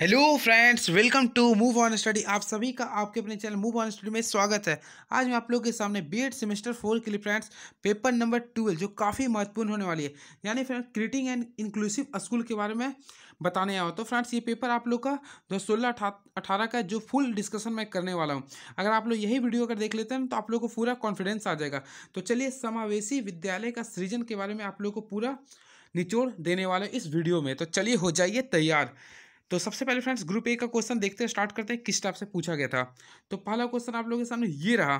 hello friends welcome to move on study आप सभी का आपके अपने चैनल मूव ऑन स्टडी में स्वागत है आज मैं आप लोग के सामने बीएड सेमेस्टर फोर के लिए फ्रेंड्स पेपर नंबर ट्वेल्व जो काफ़ी महत्वपूर्ण होने वाली है यानी friend creating and inclusive school के बारे में बताने आया हो तो फ्रेंड्स ये पेपर आप लोग का दो सोलह अठारह का जो फुल डिस्कशन मैं करने वाला हूँ अगर आप लोग यही वीडियो अगर देख लेते हैं तो आप लोग को पूरा कॉन्फिडेंस आ जाएगा तो चलिए समावेशी विद्यालय का सृजन के बारे में आप लोग को पूरा निचोड़ देने वाला इस वीडियो में तो चलिए हो जाइए तैयार तो सबसे पहले फ्रेंड्स ग्रुप ए का क्वेश्चन देखते हैं स्टार्ट करते हैं किस टाइप से पूछा गया था तो पहला क्वेश्चन आप लोगों के सामने ये रहा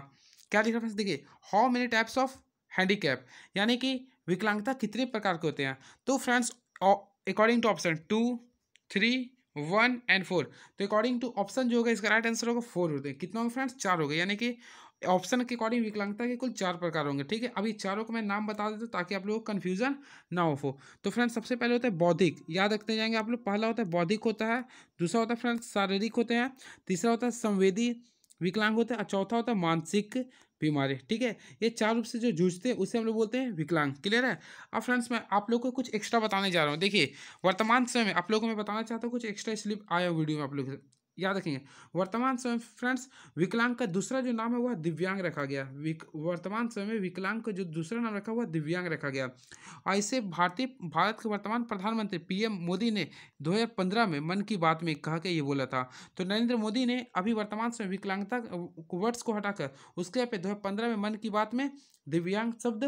क्या लिखा फ्रेंड्स देखिए how many types of handicap यानी कि विकलांगता कितने प्रकार के होते हैं तो friends according to option two three one and four तो अकॉर्डिंग टू ऑप्शन जो होगा इसका राइट आंसर होगा फोर होते हैं कितना होगा फ्रेंड्स चार हो गए यानी कि ऑप्शन के अकॉर्डिंग विकलांगता के कुल चार प्रकार होंगे ठीक है अभी चारों को मैं नाम बता देता हूँ ताकि आप लोगों को कन्फ्यूजन ना हो तो फ्रेंड्स सबसे पहले होता है बौद्धिक याद रखते जाएंगे आप लोग पहला होता है बौद्धिक होता है दूसरा होता है फ्रेंड्स शारीरिक होते हैं तीसरा होता है संवेदी विकलांग होते हैं और चौथा होता है मानसिक बीमारी ठीक है ये चार रूप से जो जूझते हैं उसे हम लोग बोलते हैं विकलांग क्लियर है अब फ्रेंड्स मैं आप लोग को कुछ एक्स्ट्रा बताने जा रहा हूँ देखिए वर्तमान समय में आप लोगों को मैं बताना चाहता हूँ कुछ एक्स्ट्रा स्लिप आया वीडियो में आप लोग याद रखेंगे वर्तमान समय फ्रेंड्स विकलांग का दूसरा जो नाम है वह दिव्यांग रखा गया वर्तमान समय में विकलांग का जो दूसरा नाम रखा हुआ दिव्यांग रखा गया ऐसे भारतीय भारत के वर्तमान प्रधानमंत्री पीएम मोदी ने 2015 में मन की बात में कह के ये बोला था तो नरेंद्र मोदी ने अभी वर्तमान समय विकलांगता वर्ड्स को हटाकर उसके पे दो में मन की बात में दिव्यांग शब्द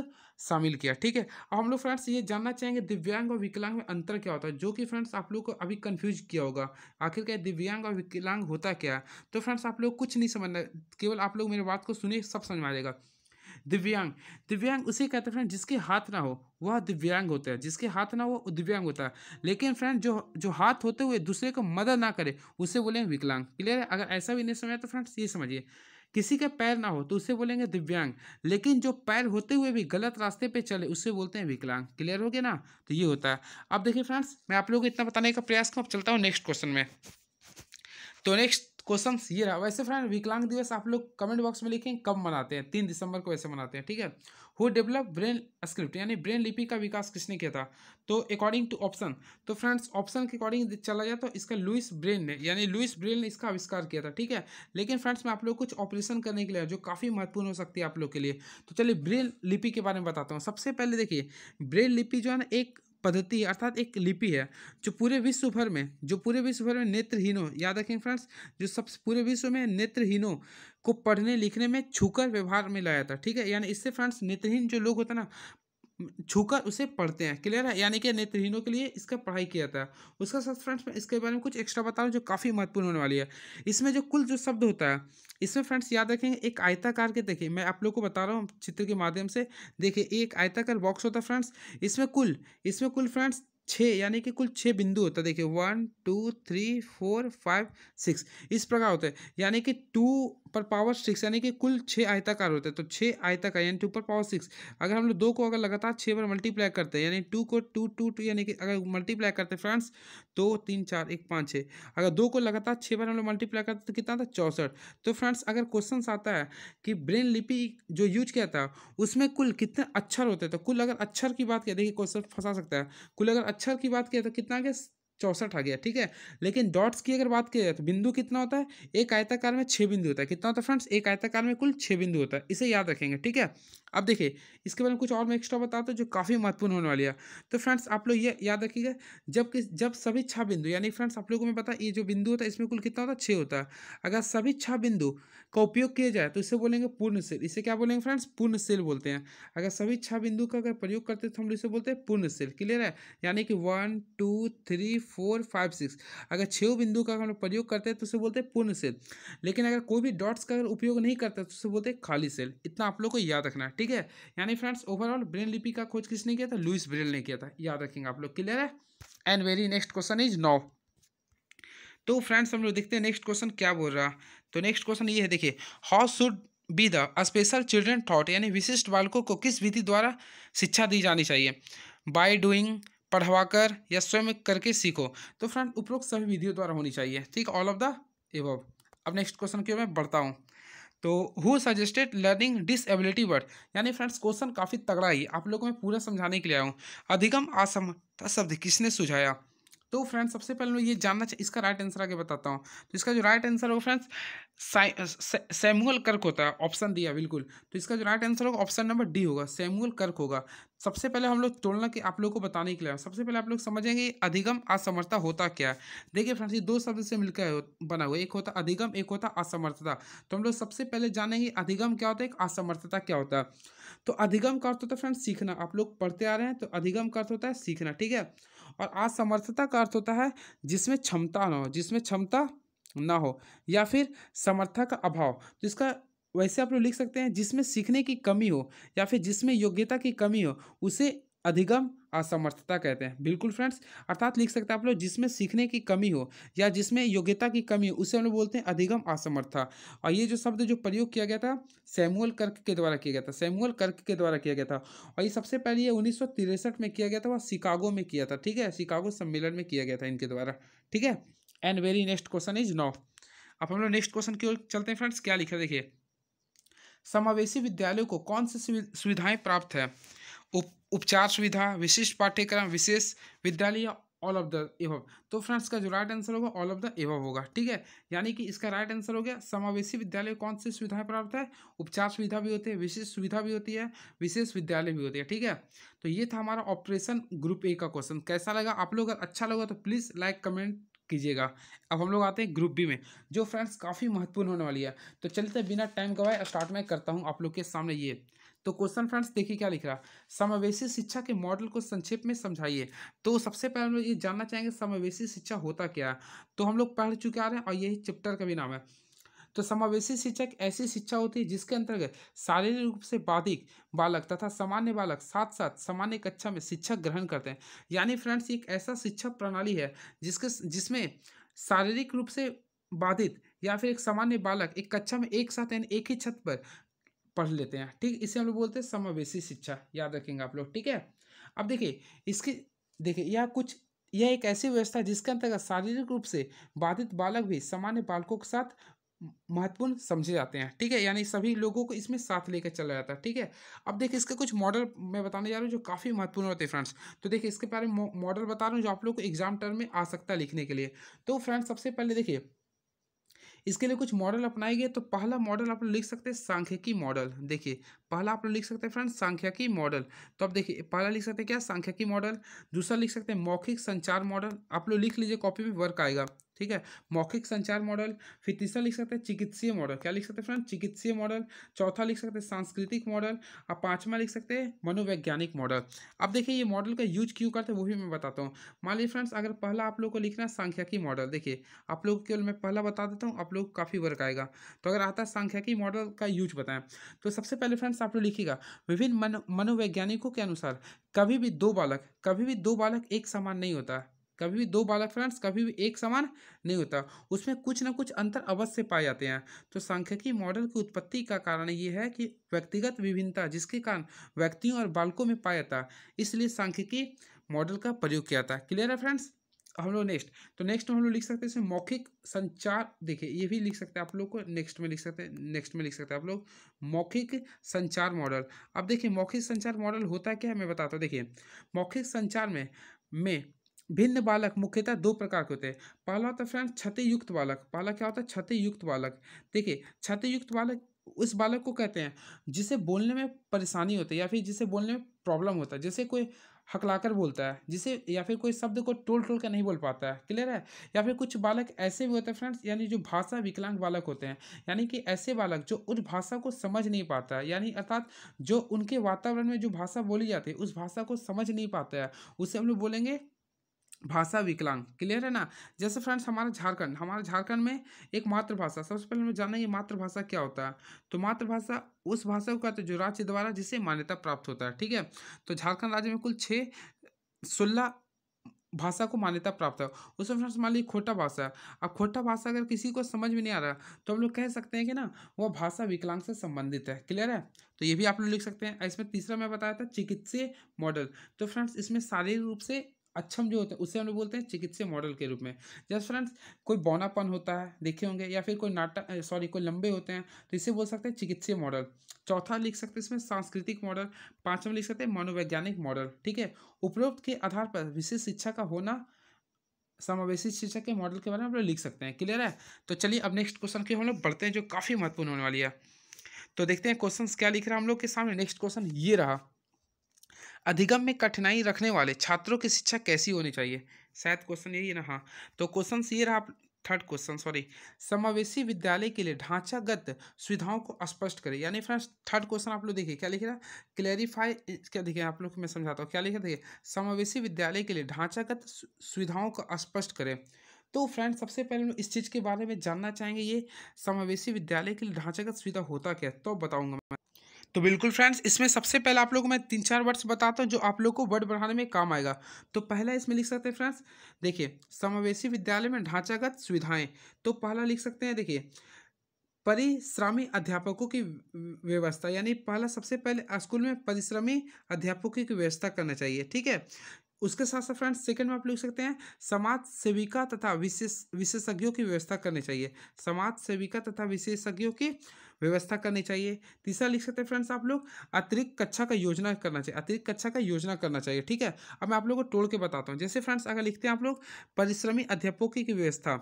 शामिल किया ठीक है अब हम लोग फ्रेंड्स ये जानना चाहेंगे दिव्यांग और विकलांग में अंतर क्या होता है जो कि फ्रेंड्स आप लोग को अभी कंफ्यूज किया होगा आखिर क्या दिव्यांग और विकलांग होता क्या तो फ्रेंड्स आप लोग कुछ नहीं समझना केवल आप लोग मेरे बात को सुनिए सब समझ में आ जाएगा दिव्यांग दिव्यांग उसे कहते हैं फ्रेंड जिसके हाथ ना हो वह दिव्यांग होता है जिसके हाथ ना हो वो दिव्यांग होता है लेकिन फ्रेंड जो जो हाथ होते हुए दूसरे को मदद ना करे उसे बोलेंगे विकलांग क्लियर है अगर ऐसा भी नहीं समझा तो फ्रेंड्स ये समझिए किसी का पैर ना हो तो उसे बोलेंगे दिव्यांग लेकिन जो पैर होते हुए भी गलत रास्ते पे चले उसे बोलते हैं विकलांग क्लियर हो गया ना तो ये होता है अब देखिए फ्रेंड्स मैं आप लोगों को इतना बताने का प्रयास करूँ अब चलता हूँ नेक्स्ट क्वेश्चन में तो नेक्स्ट क्वेश्चन ये रहा वैसे फ्रेंड विकलांग दिवस आप लोग कमेंट बॉक्स में लिखें कब मनाते हैं तीन दिसंबर को वैसे मनाते हैं ठीक है हु डेवलप ब्रेन स्क्रिप्ट यानी ब्रेन लिपि का विकास किसने किया था तो अकॉर्डिंग टू ऑप्शन तो फ्रेंड्स ऑप्शन के अकॉर्डिंग चला जाए तो इसका लुइस ब्रेन ने यानी लुइस ब्रेन ने इसका आविष्कार किया था ठीक है लेकिन फ्रेंड्स मैं आप लोग कुछ ऑपरेशन करने के लिए जो काफ़ी महत्वपूर्ण हो सकती है आप लोग के लिए तो चलिए ब्रेन लिपि के बारे में बताता हूँ सबसे पहले देखिए ब्रेन लिपि जो है ना एक पद्धति अर्थात एक लिपि है जो पूरे विश्व भर में जो पूरे विश्व भर में नेत्रहीनों याद रखें फ्रेंड्स जो सबसे पूरे विश्व में नेत्रहीनों को पढ़ने लिखने में छूकर व्यवहार में लाया था ठीक है यानी इससे फ्रेंड्स नेत्रहीन जो लोग होते ना छूकर उसे पढ़ते हैं क्लियर है यानी कि नेत्रहीनों के लिए इसका पढ़ाई किया था उसका साथ फ्रेंड्स मैं इसके बारे में कुछ एक्स्ट्रा बता रहा हूँ जो काफ़ी महत्वपूर्ण होने वाली है इसमें जो कुल जो शब्द होता है इसमें फ्रेंड्स याद रखेंगे एक आयताकार के देखिए मैं आप लोग को बता रहा हूँ चित्र के माध्यम से देखिए एक आयताकार बॉक्स होता है फ्रेंड्स इसमें कुल इसमें कुल फ्रेंड्स छः यानी कि कुल छः बिंदु होता है देखिए one two three four five six इस प्रकार होता है यानी कि टू पर पावर सिक्स यानी कि कुल छः आयताकार होता है तो छः आयताकार यानी टू पर पावर सिक्स अगर हम लोग दो को अगर लगातार छः बार मल्टीप्लाई करते हैं यानी टू को टू टू टू यानी कि अगर मल्टीप्लाई करते हैं फ्रेंड्स दो तीन चार एक पाँच छः अगर दो को लगातार छः बार हम लोग मल्टीप्लाई करते तो कितना था चौंसठ तो फ्रेंड्स अगर क्वेश्चन आता है कि ब्रेन लिपि जो यूज किया था उसमें कुल कितने अक्षर होते हैं तो कुल अगर अक्षर की बात किया देखिए क्वेश्चन फंसा सकता है कुल अगर अक्षर की बात किया तो कितना के चौंसठ आ गया ठीक है लेकिन डॉट्स की अगर बात की जाए तो बिंदु कितना होता है एक आयताकार में छः बिंदु होता है कितना होता है फ्रेंड्स एक आयताकार में कुल छः बिंदु होता है इसे याद रखेंगे ठीक है अब देखिए इसके बारे में कुछ और मैं एक्स्ट्रा बताता हूँ जो काफ़ी महत्वपूर्ण होने वाली है तो फ्रेंड्स आप लोग ये याद रखिएगा जब कि जब सभी छः बिंदु यानी फ्रेंड्स आप लोगों को मैं पता ये जो बिंदु होता है इसमें कुल कितना होता है छः होता है अगर सभी छः बिंदु का उपयोग किया जाए तो इसे बोलेंगे पूर्ण सेल इसे क्या बोलेंगे फ्रेंड्स पूर्ण सेल बोलते हैं अगर सभी छः बिंदु का अगर प्रयोग करते हैं तो हम लोग इसे बोलते हैं पूर्ण सेल क्लियर है यानी कि one two three four five six अगर छः बिंदु का हम लोग प्रयोग करते हैं तो उसे बोलते हैं पूर्ण सेल लेकिन अगर कोई भी डॉट्स का अगर उपयोग नहीं करता तो उसे बोलते हैं खाली सेल इतना आप लोग को याद रखना है ठीक है यानी फ्रेंड्स ओवरऑल ब्रेन लिपि का खोज किसने किया था लुइस ब्रेल ने किया था याद रखेंगे आप लोग क्लियर है and very next question is नौ तो फ्रेंड्स हम लोग देखते हैं नेक्स्ट क्वेश्चन क्या बोल रहा तो नेक्स्ट क्वेश्चन ये है देखिए how should be the special children thought यानी विशिष्ट बालकों को किस विधि द्वारा शिक्षा दी जानी चाहिए बाय डूइंग पढ़वाकर या स्वयं करके सीखो तो फ्रेंड उपरोक्त सभी विधियों द्वारा होनी चाहिए ठीक ऑल ऑफ द एव अब नेक्स्ट क्वेश्चन की मैं बढ़ता हूँ तो who suggested learning disability word यानी फ्रेंड्स क्वेश्चन काफ़ी तगड़ा ही आप लोगों मैं पूरा समझाने के लिए आया हूँ अधिगम असमर्थ शब्द किसने सुझाया तो फ्रेंड्स सबसे पहले मैं ये जानना चाहिए इसका राइट आंसर आगे बताता हूँ तो इसका जो राइट आंसर होगा फ्रेंड्स सैमुअल कर्क होता है ऑप्शन दिया बिल्कुल तो इसका जो राइट आंसर होगा ऑप्शन नंबर डी होगा सैमुअल कर्क होगा सबसे पहले हम लोग तोड़ना कि आप लोग को बताने के लिए सबसे पहले आप लोग समझेंगे अधिगम असमर्थता होता क्या है देखिए फ्रेंड्स ये दो शब्द से मिलकर बना हुआ एक होता अधिगम एक होता असमर्थता तो हम लोग सबसे पहले जानेंगे अधिगम क्या होता है एक असमर्थता क्या होता है तो अधिगम का अर्थ होता है फ्रेंड्स सीखना आप लोग पढ़ते आ रहे हैं तो अधिगम का अर्थ होता है सीखना ठीक है और असमर्थता का अर्थ होता है जिसमें क्षमता ना हो जिसमें क्षमता ना हो या फिर समर्था का अभाव तो इसका वैसे आप लोग लिख सकते हैं जिसमें सीखने की कमी हो या फिर जिसमें योग्यता की कमी हो उसे अधिगम असमर्थता कहते हैं बिल्कुल फ्रेंड्स अर्थात लिख सकते हैं आप लोग जिसमें सीखने की कमी हो या जिसमें योग्यता की कमी हो उसे हम लोग बोलते हैं अधिगम असमर्थता और ये जो शब्द जो प्रयोग किया गया था सैमुअल कर्क के द्वारा किया गया था सैमुअल कर्क के द्वारा किया गया था और ये सबसे पहले ये उन्नीस में किया गया था वह शिकागो में किया था ठीक है शिकागो सम्मेलन में किया गया था इनके द्वारा ठीक है and very next question is no अब हम लोग नेक्स्ट क्वेश्चन की ओर चलते हैं फ्रेंड्स क्या लिखा देखिए समावेशी विद्यालयों को कौन सी सुविधाएं प्राप्त है उप उपचार सुविधा विशिष्ट पाठ्यक्रम विशेष विद्यालय ऑल ऑफ द एव तो फ्रेंड्स का जो राइट आंसर होगा ऑल ऑफ द एवव होगा ठीक है यानी कि इसका राइट आंसर हो गया समावेशी विद्यालय कौन सी सुविधाएं प्राप्त है उपचार सुविधा भी होती है विशेष सुविधा भी होती है विशेष विद्यालय भी होती है ठीक है तो ये था हमारा ऑपरेशन ग्रुप ए का क्वेश्चन कैसा लगा आप लोग अगर अच्छा लगा तो प्लीज़ लाइक कमेंट कीजिएगा अब हम लोग आते हैं ग्रुप बी में जो फ्रेंड्स काफ़ी महत्वपूर्ण होने वाली है तो चलते बिना टाइम गवाए स्टार्ट में करता हूँ आप लोग के सामने ये तो क्वेश्चन फ्रेंड्स देखिए क्या लिख रहा समावेशी शिक्षा के मॉडल को संक्षेप में समझाइए तो सबसे पहले हम लोग ये जानना चाहेंगे समावेशी शिक्षा होता क्या है तो हम लोग पढ़ चुके आ रहे हैं और यही चैप्टर का भी नाम है तो समावेशी शिक्षा एक ऐसी शिक्षा होती है जिसके अंतर्गत शारीरिक रूप से बाधिक बालक तथा सामान्य बालक साथ साथ सामान्य कक्षा में शिक्षा ग्रहण करते हैं यानी फ्रेंड्स एक ऐसा शिक्षा प्रणाली है जिसके जिसमें शारीरिक रूप से बाधित या फिर एक सामान्य बालक एक कक्षा में एक साथ यानी एक ही छत पर पढ़ लेते हैं ठीक इसे हम लोग बोलते हैं समावेशी शिक्षा याद रखेंगे आप लोग ठीक है अब देखिए इसकी देखिए यह कुछ यह एक ऐसी व्यवस्था जिसके अंतर्गत शारीरिक रूप से बाधित बालक भी सामान्य बालकों के साथ महत्वपूर्ण समझे जाते हैं ठीक है यानी सभी लोगों को इसमें साथ लेकर चला जाता है ठीक है अब देखिए इसके कुछ मॉडल मैं बताने जा रहा हूँ जो काफ़ी महत्वपूर्ण होते हैं फ्रेंड्स तो देखिए इसके बारे में मॉडल बता रहा हूँ जो आप लोग को एग्जाम टर्म में आ सकता है लिखने के लिए तो फ्रेंड्स सबसे पहले देखिए इसके लिए कुछ मॉडल अपनाए गए तो पहला मॉडल आप लोग लिख सकते हैं सांख्यिकी मॉडल देखिए पहला आप लोग लिख सकते हैं फ्रेंड सांख्यिकी मॉडल तो आप देखिए पहला लिख सकते हैं क्या सांख्यिकी मॉडल दूसरा लिख सकते हैं मौखिक संचार मॉडल आप लोग लिख लीजिए कॉपी में वर्क आएगा ठीक है मौखिक संचार मॉडल फिर तीसरा लिख सकते हैं चिकित्सीय मॉडल क्या लिख सकते हैं फ्रेंड चिकित्सीय मॉडल चौथा लिख सकते हैं सांस्कृतिक मॉडल और पांचवा लिख सकते हैं मनोवैज्ञानिक मॉडल अब देखिए ये मॉडल का यूज क्यों करते हैं वो भी मैं बताता हूँ मान लीजिए फ्रेंड्स अगर पहला आप लोग को लिखना है सांख्यिकी मॉडल देखिए आप लोग केवल मैं पहला बता देता हूँ आप लोग काफ़ी वर्क आएगा तो अगर आता है सांख्यिकी मॉडल का यूज बताएं तो सबसे पहले फ्रेंड्स आप लोग लिखिएगा विभिन्न मनोवैज्ञानिकों के अनुसार कभी भी दो बालक कभी भी दो बालक एक समान नहीं होता कभी भी दो बालक फ्रेंड्स कभी भी एक समान नहीं होता उसमें कुछ ना कुछ अंतर अवश्य पाए जाते हैं तो सांख्यिकी मॉडल की उत्पत्ति का कारण ये है कि व्यक्तिगत विभिन्नता जिसके कारण व्यक्तियों और बालकों में पाया जाता इसलिए सांख्यिकी मॉडल का प्रयोग किया था क्लियर है फ्रेंड्स हम लोग नेक्स्ट तो नेक्स्ट में हम लोग लिख सकते हैं इसमें मौखिक संचार देखिए ये भी लिख सकते हैं आप लोग को नेक्स्ट में लिख सकते हैं नेक्स्ट में लिख सकते हैं आप लोग मौखिक संचार मॉडल अब देखिए मौखिक संचार मॉडल होता क्या है मैं बताता हूँ देखिए मौखिक संचार में में भिन्न बालक मुख्यतः दो प्रकार के होते हैं पहला होता है फ्रेंड क्षति युक्त बालक पहला क्या होता है क्षति युक्त बालक देखिए क्षति युक्त बालक उस बालक को कहते हैं जिसे बोलने में परेशानी होती है या फिर जिसे बोलने में प्रॉब्लम होता है जैसे कोई हकलाकर बोलता है जिसे या फिर कोई शब्द को टोल टोल कर नहीं बोल पाता है क्लियर है या फिर कुछ बालक ऐसे भी होते हैं फ्रेंड्स यानी जो भाषा विकलांग बालक होते हैं यानी कि ऐसे बालक जो उस भाषा को समझ नहीं पाता है यानी अर्थात जो उनके वातावरण में जो भाषा बोली जाती है उस भाषा को समझ नहीं पाता है उसे हम लोग बोलेंगे भाषा विकलांग क्लियर है ना जैसे फ्रेंड्स हमारा झारखंड हमारे झारखंड में एक मातृभाषा सबसे पहले हमें जानना ये मातृभाषा क्या होता है तो मातृभाषा उस भाषा को कहते हैं जो राज्य द्वारा जिसे मान्यता प्राप्त होता है ठीक है तो झारखंड राज्य में कुल छः सोलह भाषा को मान्यता प्राप्त है उसमें फ्रेंड्स मान लीजिए खोटा भाषा अब खोटा भाषा अगर किसी को समझ में नहीं आ रहा तो हम लोग कह सकते हैं कि ना वह भाषा विकलांग से संबंधित है क्लियर है तो ये भी आप लोग लिख सकते हैं इसमें तीसरा मैं बताया था चिकित्सीय मॉडल तो फ्रेंड्स इसमें शारीरिक रूप से अक्षम जो होते हैं उसे हम लोग बोलते हैं चिकित्सा मॉडल के रूप में जैसे फ्रेंड्स कोई बौनापन होता है देखे होंगे या फिर कोई नाटक सॉरी कोई लंबे होते हैं तो इसे बोल सकते हैं चिकित्सा मॉडल चौथा लिख सकते हैं इसमें सांस्कृतिक मॉडल पाँचवा लिख सकते हैं मनोवैज्ञानिक मॉडल ठीक है उपरोक्त के आधार पर विशेष शिक्षा का होना समावेशी शिक्षा के मॉडल के बारे में हम लोग लिख सकते हैं क्लियर है तो चलिए अब नेक्स्ट क्वेश्चन की हम लोग बढ़ते हैं जो काफ़ी महत्वपूर्ण होने वाली है तो देखते हैं क्वेश्चन क्या लिख रहा है हम लोग के सामने नेक्स्ट क्वेश्चन ये रहा अधिगम में कठिनाई रखने वाले छात्रों की शिक्षा कैसी होनी चाहिए शायद क्वेश्चन यही है ना हाँ तो क्वेश्चन ये रहा थर्ड क्वेश्चन सॉरी समावेशी विद्यालय के लिए ढांचागत सुविधाओं को स्पष्ट करें यानी फ्रेंड्स थर्ड क्वेश्चन आप लोग देखिए क्या लिखे ना क्लैरिफाई क्या देखिए आप लोग को मैं समझाता हूँ क्या लिखे देखिए समावेशी विद्यालय के लिए ढांचागत सुविधाओं को स्पष्ट करें तो फ्रेंड्स सबसे पहले हम इस चीज़ के बारे में जानना चाहेंगे ये समावेशी विद्यालय के लिए ढांचागत सुविधा होता क्या तो बताऊँगा मैं तो बिल्कुल फ्रेंड्स इसमें सबसे पहले आप लोग मैं तीन चार वर्ड्स बताता हूँ जो आप लोग को वर्ड बढ़ाने में काम आएगा तो पहला इसमें लिख सकते हैं फ्रेंड्स देखिए समावेशी विद्यालय में ढांचागत सुविधाएं तो पहला लिख सकते हैं देखिए परिश्रमी अध्यापकों की व्यवस्था यानी पहला सबसे पहले स्कूल में परिश्रमी अध्यापकों की व्यवस्था करना चाहिए ठीक है उसके साथ साथ फ्रेंड्स सेकंड में आप लिख सकते हैं समाज सेविका तथा विशेष विशेषज्ञों की व्यवस्था करनी चाहिए समाज सेविका तथा विशेषज्ञों की व्यवस्था करनी चाहिए तीसरा लिख सकते हैं फ्रेंड्स आप लोग अतिरिक्त कक्षा का योजना करना चाहिए अतिरिक्त कक्षा का योजना करना चाहिए ठीक है अब मैं आप लोगों को तोड़ के बताता हूँ जैसे फ्रेंड्स अगर लिखते हैं आप लोग परिश्रमी अध्यापकों की व्यवस्था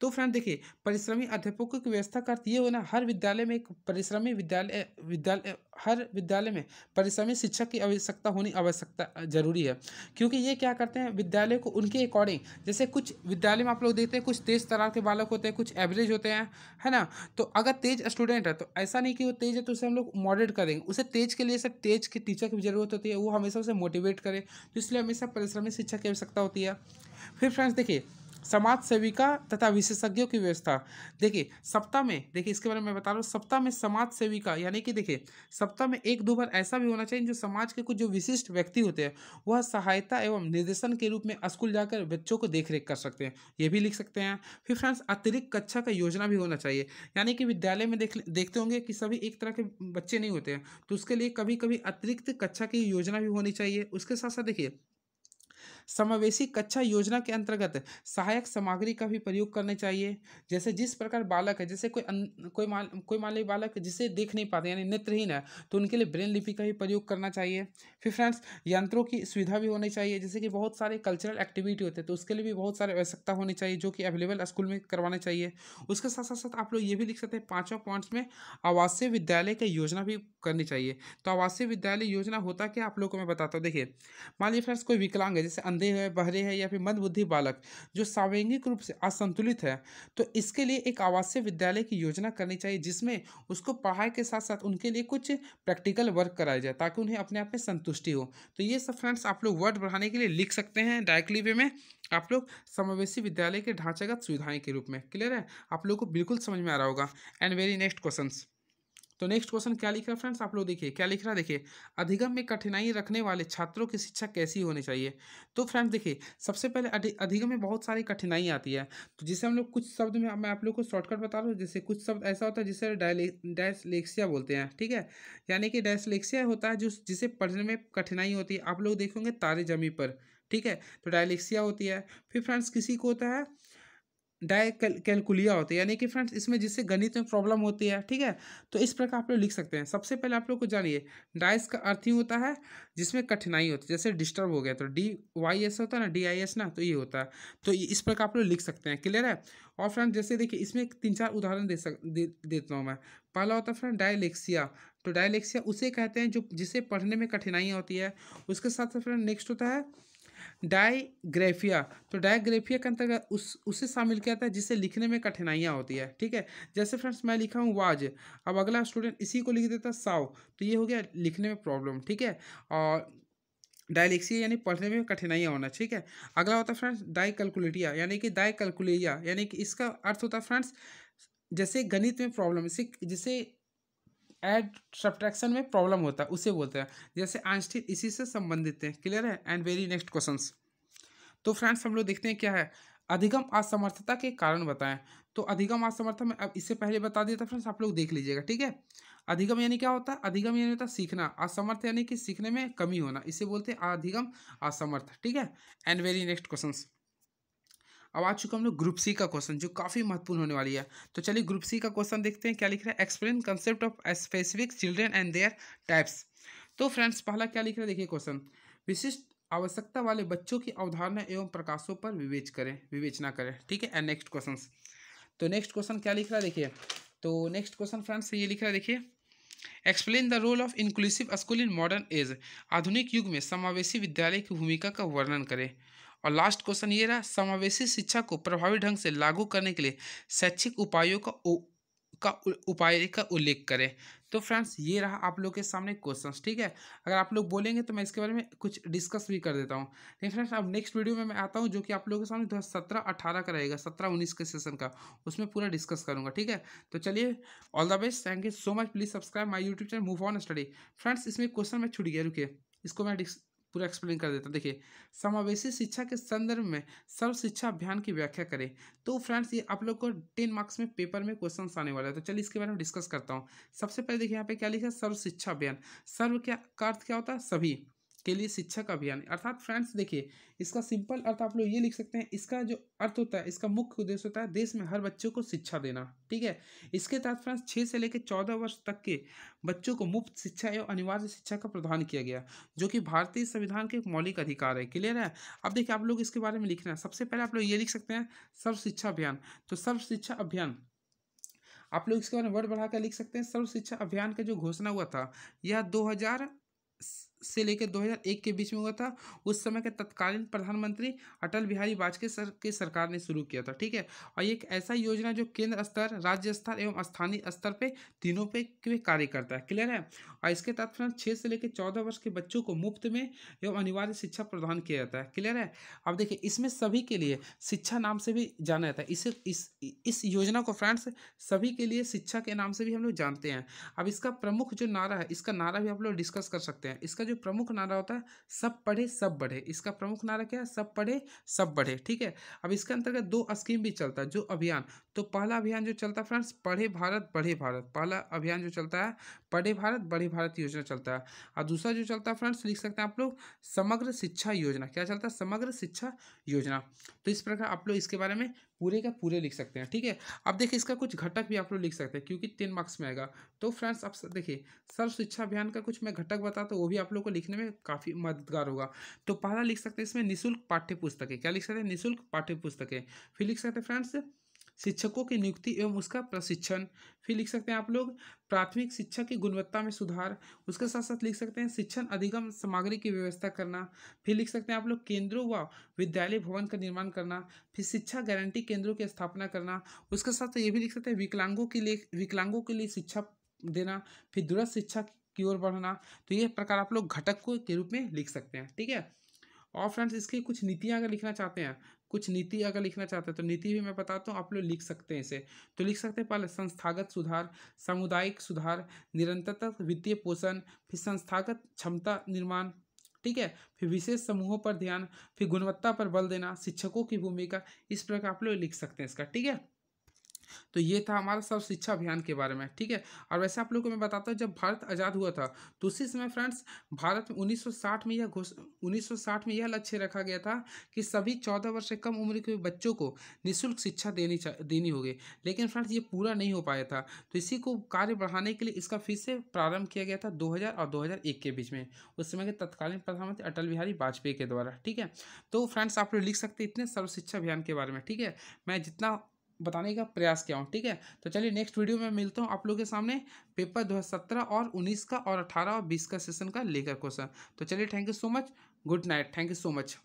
तो फ्रेंड देखिए परिश्रमी अध्यापकों की व्यवस्था करती है ना हर विद्यालय में एक परिश्रमी विद्यालय विद्यालय हर विद्यालय में परिश्रमी शिक्षक की आवश्यकता होनी आवश्यकता जरूरी है क्योंकि ये क्या करते हैं विद्यालय को उनके अकॉर्डिंग जैसे कुछ विद्यालय में आप लोग देखते हैं कुछ तेज तरार के बालक होते हैं कुछ एवरेज होते हैं है ना तो अगर तेज स्टूडेंट है तो ऐसा नहीं कि वो तेज है तो उसे हम लोग मॉडरेट करेंगे उसे तेज के लिए सर तेज के टीचर की जरूरत होती है वो हमेशा उसे मोटिवेट करें तो इसलिए हमेशा परिश्रमी शिक्षक की आवश्यकता होती है फिर फ्रेंड्स देखिए समाज सेविका तथा विशेषज्ञों की व्यवस्था देखिए सप्ताह में देखिए इसके बारे में बता रहा हूँ सप्ताह में समाज सेविका यानी कि देखिए सप्ताह में एक दो बार ऐसा भी होना चाहिए जो समाज के कुछ जो विशिष्ट व्यक्ति होते हैं वह सहायता एवं निर्देशन के रूप में स्कूल जाकर बच्चों को देख कर सकते हैं ये भी लिख सकते हैं फिर फ्रेंड्स अतिरिक्त कक्षा का योजना भी होना चाहिए यानी कि विद्यालय में देख देखते होंगे कि सभी एक तरह के बच्चे नहीं होते हैं तो उसके लिए कभी कभी अतिरिक्त कक्षा की योजना भी होनी चाहिए उसके साथ साथ देखिए समावेशी कक्षा योजना के अंतर्गत सहायक सामग्री का भी प्रयोग करना चाहिए जैसे जिस प्रकार बालक है जैसे कोई अन, कोई मान कोई मान ली बालक जिसे देख नहीं पाते यानी नेत्रहीन है तो उनके लिए ब्रेन लिपि का भी प्रयोग करना चाहिए फिर फ्रेंड्स यंत्रों की सुविधा भी होनी चाहिए जैसे कि बहुत सारे कल्चरल एक्टिविटी होते हैं तो उसके लिए भी बहुत सारे आवश्यकता होनी चाहिए जो कि अवेलेबल स्कूल में करवाना चाहिए उसके साथ साथ साथ आप लोग ये भी लिख सकते हैं पाँचों पॉइंट्स में आवासीय विद्यालय की योजना भी करनी चाहिए तो आवासीय विद्यालय योजना होता क्या आप लोग को मैं बताता हूँ देखिए मान लीजिए फ्रेंड्स कोई विकलांग है जैसे अंधे है बहरे है या फिर मंदबुद्धि बालक जो सांवेगिक रूप से असंतुलित है तो इसके लिए एक आवासीय विद्यालय की योजना करनी चाहिए जिसमें उसको पढ़ाई के साथ साथ उनके लिए कुछ प्रैक्टिकल वर्क कराया जाए ताकि उन्हें अपने आप में संतुष्टि हो तो ये सब फ्रेंड्स आप लोग वर्ड बढ़ाने के लिए लिख सकते हैं डायरेक्टली वे में आप लोग समावेशी विद्यालय के ढांचागत सुविधाएं के रूप में क्लियर है आप लोग को बिल्कुल समझ में आ रहा होगा एंड वेरी नेक्स्ट क्वेश्चन तो नेक्स्ट क्वेश्चन क्या लिख रहा है फ्रेंड्स आप लोग देखिए क्या लिख रहा है देखिए अधिगम में कठिनाई रखने वाले छात्रों की शिक्षा कैसी होनी चाहिए तो फ्रेंड्स देखिए सबसे पहले अधिगम में बहुत सारी कठिनाई आती है तो जिसे हम लोग कुछ शब्द में मैं आप लोग को शॉर्टकट बता रहा हूँ जैसे कुछ शब्द ऐसा होता है जिसे डायसलेक्सिया बोलते हैं ठीक है यानी कि डायसलेक्सिया होता है जो जिसे पढ़ने में कठिनाई होती है आप लोग देखेंगे तारे जमी पर ठीक है तो डायलेक्सिया होती है फिर फ्रेंड्स किसी को होता है डाय कैलकुलिया होते हैं यानी कि फ्रेंड्स इसमें जिससे गणित में प्रॉब्लम होती है ठीक है तो इस प्रकार आप लोग लिख सकते हैं सबसे पहले आप लोग को जानिए डाइस का अर्थ ही होता है जिसमें कठिनाई होती है जैसे डिस्टर्ब हो गया तो डी वाई एस होता है ना डी आई एस ना तो ये होता है तो इस प्रकार आप लोग लिख सकते हैं क्लियर है और फ्रेंड जैसे देखिए इसमें तीन चार उदाहरण दे सक दे देता हूँ मैं पहला होता है फ्रेंड डायलेक्सिया तो डायलेक्सिया उसे कहते हैं जो जिसे पढ़ने में कठिनाइयाँ होती है उसके साथ फ्रेंड नेक्स्ट होता है डायग्रेफिया तो डायग्रेफिया के अंतर्गत उस उसे शामिल किया जाता है जिसे लिखने में कठिनाइयाँ होती है ठीक है जैसे फ्रेंड्स मैं लिखा हूँ वाज अब अगला स्टूडेंट इसी को लिख देता है साव तो ये हो गया लिखने में प्रॉब्लम ठीक है और डायलेक्सिया यानी पढ़ने में कठिनाइयाँ होना ठीक है अगला होता है फ्रेंड्स डाई कैलकुलेटिया यानी कि डाई कैलकुलेटिया यानी कि इसका अर्थ होता है फ्रेंड्स जैसे गणित में प्रॉब्लम इसे जिसे एड सब्ट्रैक्शन में प्रॉब्लम होता है उसे बोलते हैं जैसे आंस्टिन इसी से संबंधित हैं क्लियर है एंड वेरी नेक्स्ट क्वेश्चन तो फ्रेंड्स हम लोग देखते हैं क्या है अधिगम असमर्थता के कारण बताएं तो अधिगम असमर्थता में अब इससे पहले बता दिया था फ्रेंड्स आप लोग देख लीजिएगा ठीक है अधिगम यानी क्या होता है अधिगम यानी होता है सीखना असमर्थ यानी कि सीखने में कमी होना इसे बोलते हैं अधिगम असमर्थ ठीक है एंड वेरी नेक्स्ट क्वेश्चन अब आ चुका हम लोग ग्रुप सी का क्वेश्चन जो काफ़ी महत्वपूर्ण होने वाली है तो चलिए ग्रुप सी का क्वेश्चन देखते हैं क्या लिख रहा है explain concept of specific children and their types तो फ्रेंड्स पहला क्या लिख रहा है देखिए क्वेश्चन विशिष्ट आवश्यकता वाले बच्चों की अवधारणा एवं प्रकाशों पर विवेच करें विवेचना करें ठीक है एंड नेक्स्ट क्वेश्चन तो नेक्स्ट क्वेश्चन क्या लिख रहा है देखिए तो नेक्स्ट क्वेश्चन फ्रेंड्स ये लिख रहा है देखिए explain the role of inclusive school in modern age आधुनिक युग में समावेशी विद्यालय की भूमिका का वर्णन करें और लास्ट क्वेश्चन ये रहा समावेशी शिक्षा को प्रभावी ढंग से लागू करने के लिए शैक्षिक उपायों का उ, का उपाय का उल्लेख करें तो फ्रेंड्स ये रहा आप लोग के सामने क्वेश्चंस ठीक है अगर आप लोग बोलेंगे तो मैं इसके बारे में कुछ डिस्कस भी कर देता हूँ लेकिन फ्रेंड्स अब नेक्स्ट वीडियो में मैं आता हूँ जो कि आप लोगों के सामने दो हज़ार सत्रह अठारह का रहेगा सत्रह उन्नीस के सेशन का उसमें पूरा डिस्कस करूँगा ठीक है तो चलिए all the best thank you so much please subscribe my YouTube channel move on study friends इसमें क्वेश्चन मैं छुट गया रुके इसको मैं पूरा एक्सप्लेन कर देता देखिए समावेशी शिक्षा के संदर्भ में सर्व शिक्षा अभियान की व्याख्या करें तो फ्रेंड्स ये आप लोग को टेन मार्क्स में पेपर में क्वेश्चन आने वाला है तो चलिए इसके बारे में डिस्कस करता हूँ सबसे पहले देखिए यहाँ पे क्या लिखा है सर्व शिक्षा अभियान सर्व क्या का अर्थ क्या होता है सभी के लिए शिक्षक अभियान अर्थात फ्रेंड्स देखिए इसका सिंपल अर्थ आप लोग ये लिख सकते हैं इसका जो अर्थ होता है इसका मुख्य उद्देश्य होता है देश में हर बच्चों को शिक्षा देना ठीक है इसके तहत फ्रेंड्स छः से लेकर चौदह वर्ष तक के बच्चों को मुफ्त शिक्षा एवं अनिवार्य शिक्षा का प्रदान किया गया जो कि भारतीय संविधान के एक मौलिक अधिकार है क्लियर है अब देखिए आप लोग इसके बारे में लिखना है सबसे पहले आप लोग ये लिख सकते हैं सर्व शिक्षा अभियान तो सर्व शिक्षा अभियान आप लोग इसके बारे में वर्ड बढ़ाकर लिख सकते हैं सर्व शिक्षा अभियान का जो घोषणा हुआ था यह दो हजार से लेकर 2001 के बीच में हुआ था उस समय के तत्कालीन प्रधानमंत्री अटल बिहारी वाजपेयी सर की सरकार ने शुरू किया था ठीक है और एक ऐसा योजना जो केंद्र स्तर राज्य स्तर एवं स्थानीय स्तर पे तीनों पे कार्य करता है क्लियर है और इसके तहत फ्रेंड छः से लेकर चौदह वर्ष के बच्चों को मुफ्त में एवं अनिवार्य शिक्षा प्रदान किया जाता है क्लियर है अब देखिए इसमें सभी के लिए शिक्षा नाम से भी जाना जाता है इसे इस इस योजना को फ्रेंड्स सभी के लिए शिक्षा के नाम से भी हम लोग जानते हैं अब इसका प्रमुख जो नारा है इसका नारा भी आप लोग डिस्कस कर सकते हैं इसका जो जो प्रमुख नारा होता है सब पढ़े सब बढ़े इसका प्रमुख नारा क्या है सब पढ़े सब बढ़े ठीक है अब इसके अंतर्गत दो स्कीम भी चलता है जो अभियान तो पहला अभियान जो चलता है फ्रेंड्स पढ़े भारत बढ़े भारत पहला अभियान जो चलता है पढ़े भारत बढ़े भारत योजना चलता है और दूसरा जो चलता है फ्रेंड्स लिख सकते हैं आप लोग समग्र शिक्षा योजना क्या चलता है समग्र शिक्षा योजना तो इस प्रकार आप लोग इसके बारे में पूरे का पूरे लिख सकते हैं ठीक है अब देखिए इसका कुछ घटक भी आप लोग लिख सकते हैं क्योंकि तीन मार्क्स में आएगा तो फ्रेंड्स आप देखिए सर्व शिक्षा अभियान का कुछ मैं घटक बताता तो वो भी आप लोग को लिखने में काफ़ी मददगार होगा तो पहला लिख सकते हैं इसमें निःशुल्क पाठ्य पुस्तकें क्या लिख सकते हैं निःशुल्क पाठ्य पुस्तकें फिर लिख सकते हैं फ्रेंड्स शिक्षकों की नियुक्ति एवं उसका प्रशिक्षण फिर लिख सकते हैं आप लोग प्राथमिक शिक्षा की गुणवत्ता में सुधार उसके साथ साथ लिख सकते हैं शिक्षण अधिगम सामग्री की व्यवस्था करना फिर लिख सकते हैं आप लोग केंद्रों व विद्यालय भवन का निर्माण करना फिर शिक्षा गारंटी केंद्रों की स्थापना करना उसके साथ ये भी लिख सकते हैं विकलांगों के लिए विकलांगों के लिए शिक्षा देना फिर दूरस्थ शिक्षा की ओर बढ़ना तो ये प्रकार आप लोग घटक के रूप में लिख सकते हैं ठीक है और फ्रेंड्स इसकी कुछ नीतियाँ अगर लिखना चाहते हैं कुछ नीति अगर लिखना चाहते हैं तो नीति भी मैं बताता हूँ आप लोग लिख सकते हैं इसे तो लिख सकते हैं पहले संस्थागत सुधार सामुदायिक सुधार निरंतरता वित्तीय पोषण फिर संस्थागत क्षमता निर्माण ठीक है फिर विशेष समूहों पर ध्यान फिर गुणवत्ता पर बल देना शिक्षकों की भूमिका इस प्रकार आप लोग लिख सकते हैं इसका ठीक है तो ये था हमारा सर्व शिक्षा अभियान के बारे में ठीक है और वैसे आप लोग को मैं बताता हूँ जब भारत आज़ाद हुआ था तो उसी समय फ्रेंड्स भारत में 1960 में यह घोष 1960 में यह लक्ष्य रखा गया था कि सभी 14 वर्ष से कम उम्र के बच्चों को निःशुल्क शिक्षा देनी देनी होगी लेकिन फ्रेंड्स ये पूरा नहीं हो पाया था तो इसी को कार्य बढ़ाने के लिए इसका फिर से प्रारंभ किया गया था दो और दो के बीच में उस समय के तत्कालीन प्रधानमंत्री अटल बिहारी वाजपेयी के द्वारा ठीक है तो फ्रेंड्स आप लोग लिख सकते इतने सर्व शिक्षा अभियान के बारे में ठीक है मैं जितना बताने का प्रयास किया हूँ ठीक है तो चलिए नेक्स्ट वीडियो में मिलता हूँ आप लोगों के सामने पेपर दो और उन्नीस का और अठारह और बीस का सेशन का लेकर क्वेश्चन तो चलिए thank you so much good night thank you so much